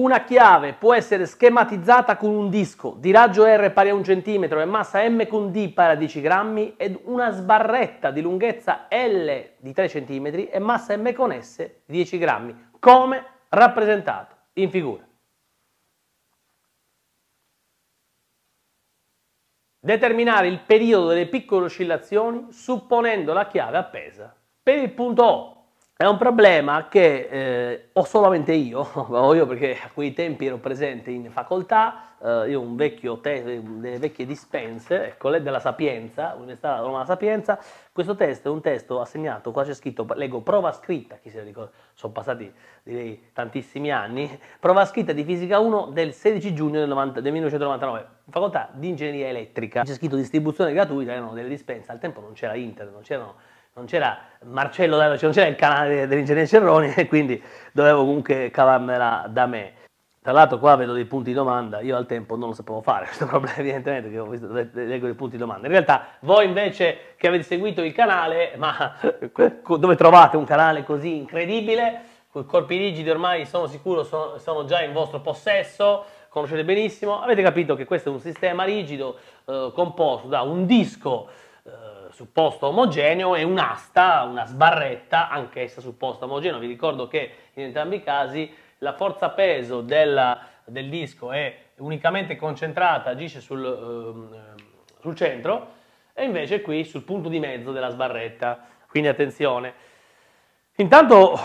Una chiave può essere schematizzata con un disco di raggio R pari a 1 cm e massa M con D pari a 10 grammi ed una sbarretta di lunghezza L di 3 cm e massa M con S di 10 grammi, come rappresentato in figura. Determinare il periodo delle piccole oscillazioni supponendo la chiave appesa per il punto O. È un problema che eh, ho solamente io, ho io perché a quei tempi ero presente in facoltà, eh, io un vecchio test, delle vecchie dispense, ecco, le della Sapienza, Università Roma della Sapienza, questo testo è un testo assegnato, qua c'è scritto, leggo prova scritta, chi se ne ricorda, sono passati direi tantissimi anni, prova scritta di fisica 1 del 16 giugno del, 90, del 1999, facoltà di ingegneria elettrica, c'è scritto distribuzione gratuita, erano delle dispense, al tempo non c'era internet, non c'erano non c'era Marcello, cioè non c'era il canale dell'ingegnere Cerroni e quindi dovevo comunque cavarmela da me. Tra l'altro qua vedo dei punti di domanda, io al tempo non lo sapevo fare, questo problema evidentemente perché ho visto, leggo dei punti di domanda. In realtà voi invece che avete seguito il canale, ma dove trovate un canale così incredibile? Con corpi rigidi ormai sono sicuro sono, sono già in vostro possesso, conoscete benissimo, avete capito che questo è un sistema rigido eh, composto da un disco eh, supposto omogeneo e un'asta, una sbarretta, anch'essa supposta omogenea. Vi ricordo che in entrambi i casi la forza peso della, del disco è unicamente concentrata, agisce sul, eh, sul centro e invece qui sul punto di mezzo della sbarretta. Quindi attenzione. Intanto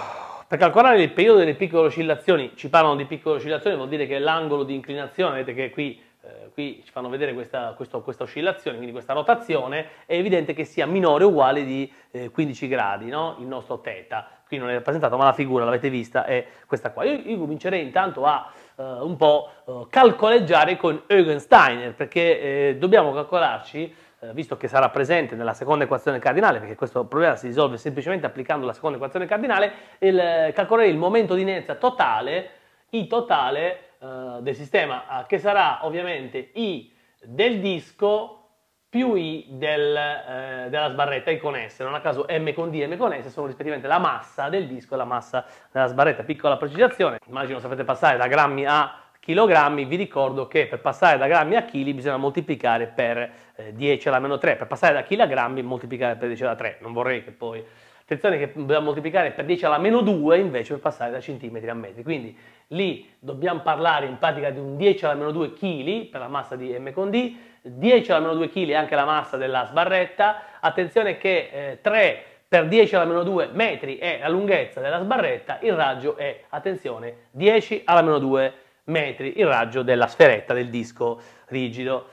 per calcolare il periodo delle piccole oscillazioni, ci parlano di piccole oscillazioni, vuol dire che l'angolo di inclinazione, vedete che qui eh, qui ci fanno vedere questa, questo, questa, oscillazione, quindi questa rotazione, è evidente che sia minore o uguale di eh, 15 gradi, no? il nostro θ. Qui non è rappresentato, ma la figura, l'avete vista, è questa qua. Io, io comincerei intanto a eh, un po' eh, calcoleggiare con Eugensteiner, perché eh, dobbiamo calcolarci visto che sarà presente nella seconda equazione cardinale, perché questo problema si risolve semplicemente applicando la seconda equazione cardinale, il, calcolare il momento di inerzia totale, I totale eh, del sistema, eh, che sarà ovviamente I del disco più I del, eh, della sbarretta, I con S, non a caso M con D e M con S sono rispettivamente la massa del disco e la massa della sbarretta. Piccola precisazione, immagino sapete passare da grammi a Chilogrammi, vi ricordo che per passare da grammi a chili bisogna moltiplicare per eh, 10 alla meno 3, per passare da chilogrammi moltiplicare per 10 alla 3, non vorrei che poi Attenzione che dobbiamo moltiplicare per 10 alla meno 2 invece per passare da centimetri a metri. Quindi lì dobbiamo parlare in pratica di un 10 alla meno 2 kg per la massa di M con D, 10 alla meno 2 kg è anche la massa della sbarretta. Attenzione che eh, 3 per 10 alla meno 2 metri è la lunghezza della sbarretta, il raggio è, attenzione, 10 alla meno 2 metri, il raggio della sferetta del disco rigido.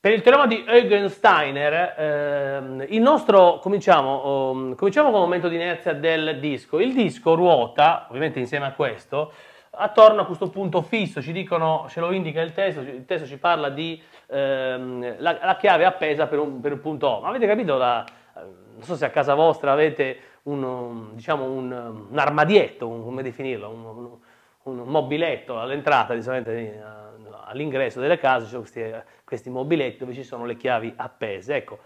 Per il teorema di Eugensteiner, ehm, il nostro, cominciamo, um, cominciamo con il momento di inerzia del disco. Il disco ruota, ovviamente insieme a questo, attorno a questo punto fisso, ci dicono, ce lo indica il testo, il testo ci parla di ehm, la, la, chiave appesa per un, per un, punto O. Ma avete capito, la, non so se a casa vostra avete un, diciamo un, un armadietto, un, come definirlo, un, mobiletto all'entrata, di solito eh, all'ingresso delle case ci sono questi, questi, mobiletti dove ci sono le chiavi appese. Ecco,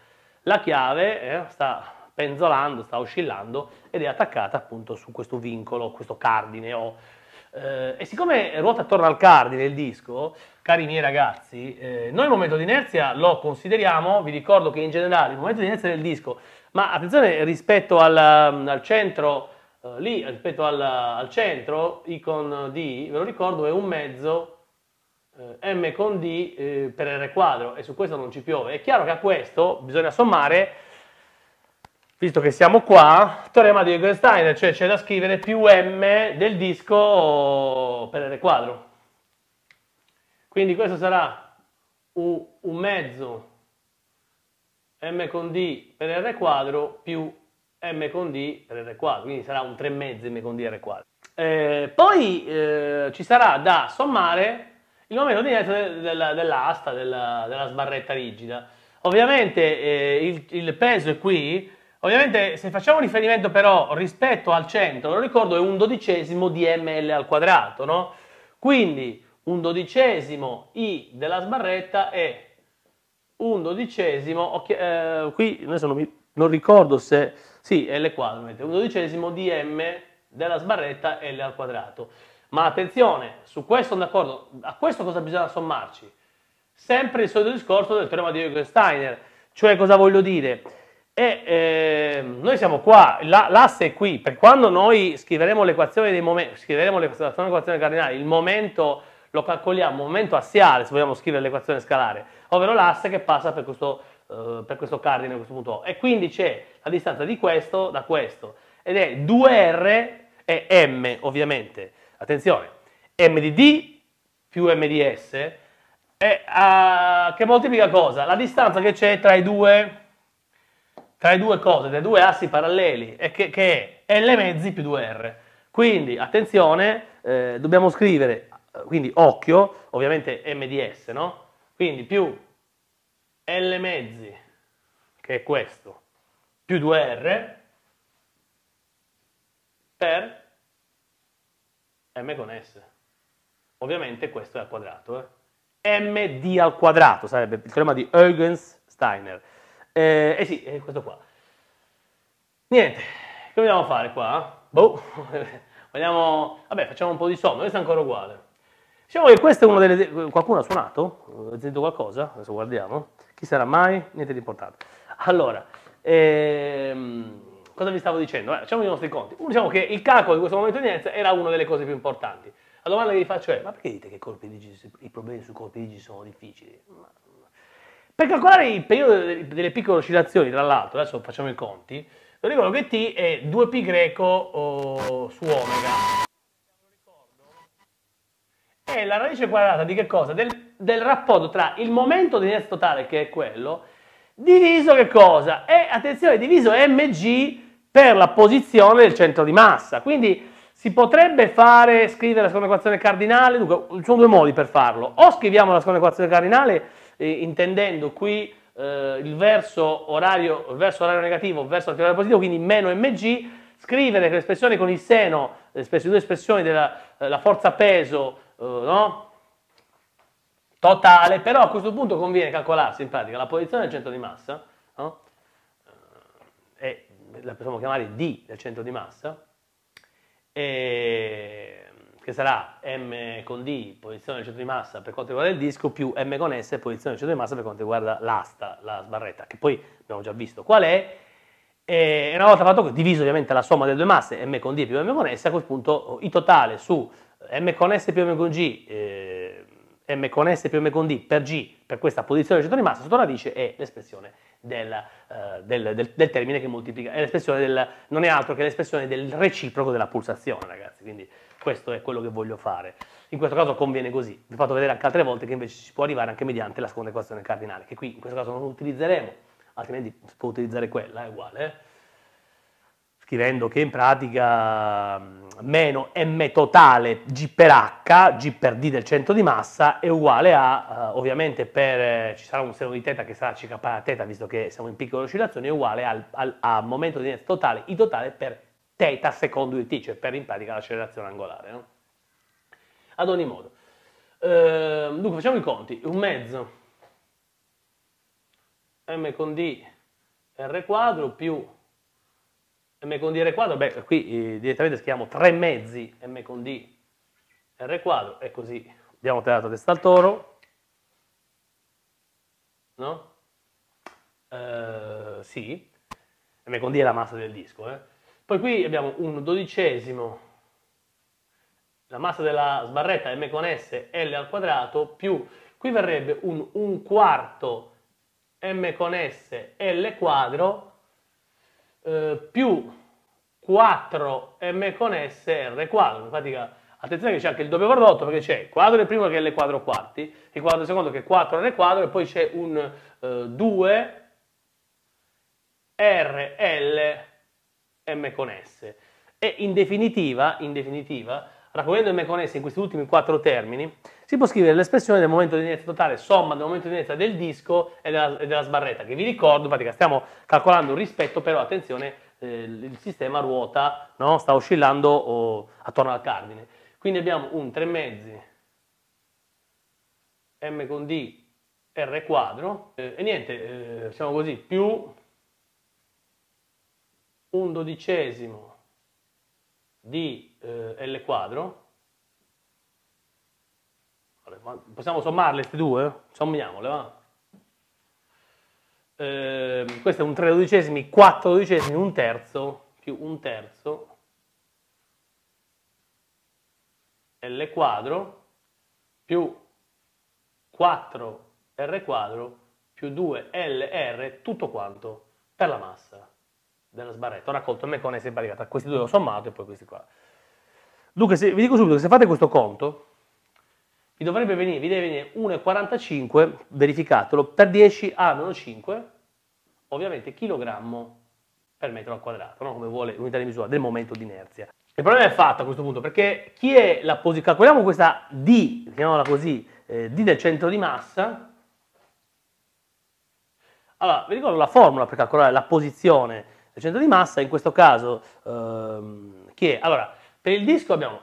la chiave eh, sta penzolando, sta oscillando ed è attaccata appunto su questo vincolo, questo cardine o, oh. eh, e siccome ruota attorno al cardine il disco, cari miei ragazzi, eh, noi il momento di inerzia lo consideriamo, vi ricordo che in generale il momento di inerzia del disco, ma attenzione rispetto al, mm, al centro, eh, lì rispetto al, al centro, Icon D, ve lo ricordo, è un mezzo eh, m con d eh, per r quadro e su questo non ci piove. È chiaro che a questo bisogna sommare, visto che siamo qua, il teorema di Wittgenstein, cioè c'è da scrivere più m del disco per r quadro. Quindi questo sarà un, un mezzo m con d per r quadro più m con d per r quadro, quindi sarà un 3 mezzi m con d r quadro. Eh, poi eh, ci sarà da sommare il momento di netto della, dell'asta, della, della, sbarretta rigida. Ovviamente eh, il, il, peso è qui, ovviamente se facciamo riferimento però rispetto al centro, lo ricordo è un dodicesimo di ml al quadrato, no? Quindi un dodicesimo i della sbarretta è un dodicesimo, okay, eh, qui adesso non, mi, non, ricordo se, sì, L quadro, un dodicesimo di m della sbarretta L al quadrato. Ma attenzione, su questo sono d'accordo, a questo cosa bisogna sommarci? Sempre il solito discorso del teorema di Eugensteiner, cioè cosa voglio dire? E, eh, noi siamo qua, la, l'asse è qui, per quando noi scriveremo l'equazione dei momenti, scriveremo l'equazione, l'equazione cardinale, il momento lo calcoliamo, momento assiale, se vogliamo scrivere l'equazione scalare, ovvero l'asse che passa per questo, eh, per questo cardine, questo punto O. E quindi c'è la distanza di questo da questo, ed è 2R e M ovviamente. Attenzione, MDD più MDS è, uh, che moltiplica cosa? La distanza che c'è tra, tra, i due cose, tra i due assi paralleli, e che, che è L mezzi più 2R. Quindi, attenzione, eh, dobbiamo scrivere, quindi occhio, ovviamente MDS, no? Quindi più L mezzi, che è questo, più 2R, per m con s. Ovviamente questo è al quadrato. Eh? md al quadrato sarebbe il teorema di Huygens-Steiner. Eh, eh, sì, è eh, questo qua. Niente, che vogliamo fare qua? Boh, vogliamo... Vabbè, facciamo un po' di somma, questo è ancora uguale. Diciamo che questo è uno delle... Qualcuno ha suonato? Ha detto qualcosa? Adesso guardiamo. Chi sarà mai? Niente di importante. Allora, ehm cosa vi stavo dicendo? Eh, facciamo i nostri conti. Diciamo che il calcolo di questo momento di Nez era una delle cose più importanti. La domanda che vi faccio è, ma perché dite che Gigi, i problemi su colpi di Gigi sono difficili? Ma... Per calcolare il periodo delle piccole oscillazioni, tra l'altro, adesso facciamo i conti, lo ricordo che T è 2π greco oh, su omega. È la radice quadrata di che cosa? Del, del rapporto tra il momento di inerzia totale, che è quello, Diviso che cosa? È, attenzione, diviso mg per la posizione del centro di massa. Quindi si potrebbe fare, scrivere la seconda equazione cardinale, dunque ci sono due modi per farlo. O scriviamo la seconda equazione cardinale eh, intendendo qui eh, il verso orario, verso orario negativo, verso orario positivo, quindi meno mg, scrivere l'espressione con il seno, le due espressioni della eh, forza peso, eh, no? totale, però a questo punto conviene calcolarsi in pratica la posizione del centro di massa, no? Eh, e la possiamo chiamare D del centro di massa, e, che sarà M con D, posizione del centro di massa per quanto riguarda il disco, più M con S, posizione del centro di massa per quanto riguarda l'asta, la sbarretta, che poi abbiamo già visto qual è, e una volta fatto diviso ovviamente la somma delle due masse, M con D più M con S, a quel punto il totale su M con S più M con G, eh, m con s più m con d per g per questa posizione del centro di massa sotto radice è l'espressione del, eh, del, del, del, termine che moltiplica, è non è altro che l'espressione del reciproco della pulsazione ragazzi, quindi questo è quello che voglio fare. In questo caso conviene così, vi ho fatto vedere anche altre volte che invece si può arrivare anche mediante la seconda equazione cardinale, che qui in questo caso non utilizzeremo, altrimenti si può utilizzare quella, è uguale. Eh? scrivendo che in pratica mm, meno m totale g per h, g per d del centro di massa, è uguale a, eh, ovviamente per, eh, ci sarà un seno di teta che sarà circa pari a teta, visto che siamo in piccole oscillazioni, è uguale al, al, a momento di inerzia totale, i totale per teta secondo di t, cioè per in pratica l'accelerazione angolare. No? Ad ogni modo, eh, dunque facciamo i conti, un mezzo m con d r quadro più m con d r quadro, beh, qui eh, direttamente scriviamo tre mezzi m con d r quadro e così abbiamo tirata testa al toro, no? Eh, sì, m con d è la massa del disco, eh? Poi qui abbiamo un dodicesimo la massa della sbarretta m con s l al quadrato più qui verrebbe un, un quarto m con s l quadro eh, più 4 m con s r quadro. In attenzione che c'è anche il doppio prodotto perché c'è il quadro del primo che è l quadro quarti, il quadro del secondo che è 4 r quadro e poi c'è un eh, 2 rl m con s. E in definitiva, in definitiva raccogliendo m con s in questi ultimi quattro termini, si può scrivere l'espressione del momento di inerzia totale somma del momento di inerzia del disco e della, e della sbarretta, che vi ricordo, in pratica stiamo calcolando un rispetto, però attenzione, eh, il sistema ruota, no? sta oscillando oh, attorno al cardine. Quindi abbiamo un 3 mezzi m con d r quadro eh, e niente, eh, diciamo così, più un dodicesimo di eh, L quadro possiamo sommarle queste due? Sommiamole, va. Eh, questo è un 3 dodicesimi, 4 dodicesimi, un terzo, più un terzo, L quadro, più 4 R quadro, più 2 LR, tutto quanto, per la massa della sbarretta. Ho raccolto a me con si barricata. Questi due ho sommato e poi questi qua. Dunque, se, vi dico subito che se fate questo conto, vi dovrebbe venire, vi deve venire 1,45, verificatelo, per 10 A-5, meno ovviamente chilogrammo per metro al quadrato, no? come vuole l'unità di misura del momento di inerzia. Il problema è fatto a questo punto, perché chi è la posizione, calcoliamo questa D, chiamiamola così, eh, D del centro di massa, allora, vi ricordo la formula per calcolare la posizione del centro di massa, in questo caso, ehm, che è? Allora, per il disco abbiamo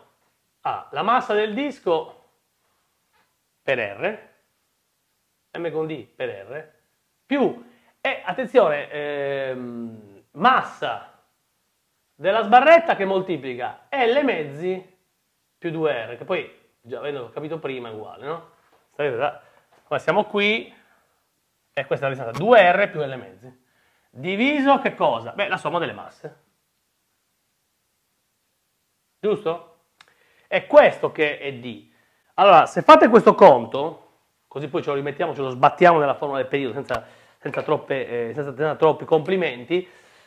A, la massa del disco per R, M con D per R, più, e attenzione, ehm, massa della sbarretta che moltiplica L mezzi più 2R, che poi, già avendo capito prima, è uguale, no? Ma siamo qui, e questa è la distanza, 2R più L mezzi. Diviso che cosa? Beh, la somma delle masse. Giusto? È questo che è D. Allora, se fate questo conto, così poi ce lo rimettiamo, ce lo sbattiamo nella formula del periodo senza, senza, troppe, eh, senza, senza troppi complimenti,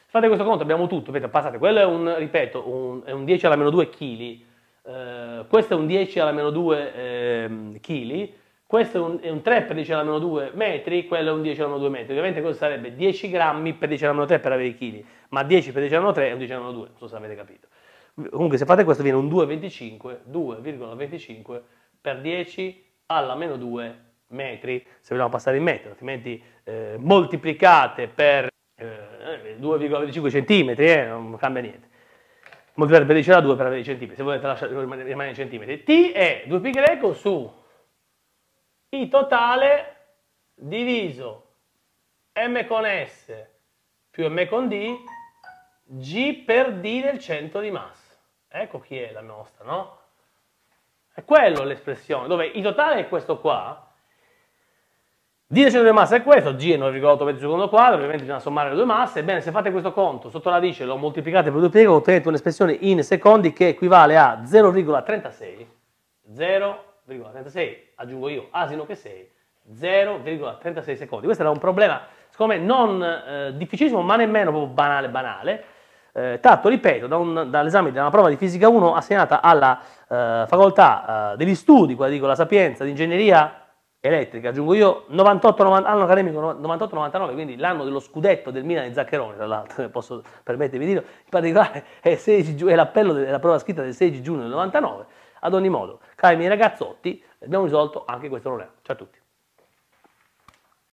fate questo conto abbiamo tutto, vedete, passate, quello è un, ripeto, un, è un 10 alla meno 2 kg, eh, questo è un 10 alla meno 2 eh, kg, questo è un, è un, 3 per 10 alla meno 2 metri, quello è un 10 alla meno 2 metri, ovviamente questo sarebbe 10 grammi per 10 alla meno 3 per avere i kg, ma 10 per 10 alla meno 3 è un 10 alla meno 2, non so se avete capito. Comunque se fate questo viene un 2,25, 2,25 per 10 alla meno 2 metri, se vogliamo passare in metri, altrimenti eh, moltiplicate per eh, 2,25 cm, eh, non cambia niente. Moltiplicate per 10 alla 2 per avere i centimetri, se volete lasciare, rimanere in centimetri. T è 2π su I totale diviso M con S più M con D G per D del centro di massa. Ecco chi è la nostra, no? È quello l'espressione, dove il totale è questo qua, d centro di massa è questo, g è 9,8 metri secondo quadro, ovviamente bisogna sommare le due masse, ebbene se fate questo conto sotto la radice lo moltiplicate per 2 π ottenete un'espressione in secondi che equivale a 0,36, 0,36, aggiungo io, asino che sei, 0,36 secondi. Questo era un problema, secondo me, non eh, difficilissimo ma nemmeno proprio banale banale, eh, tratto, ripeto, da un, dall'esame di una prova di fisica 1 assegnata alla eh, facoltà eh, degli studi, quella dico la Sapienza di ingegneria elettrica, aggiungo io, 98, 90, anno accademico 98-99, quindi l'anno dello scudetto del Milan e Zaccheroni, tra l'altro, posso permettermi di dirlo, in particolare è, 16, è l'appello della prova scritta del 6 giugno del 99, ad ogni modo, cari miei ragazzotti, abbiamo risolto anche questo problema. Ciao a tutti.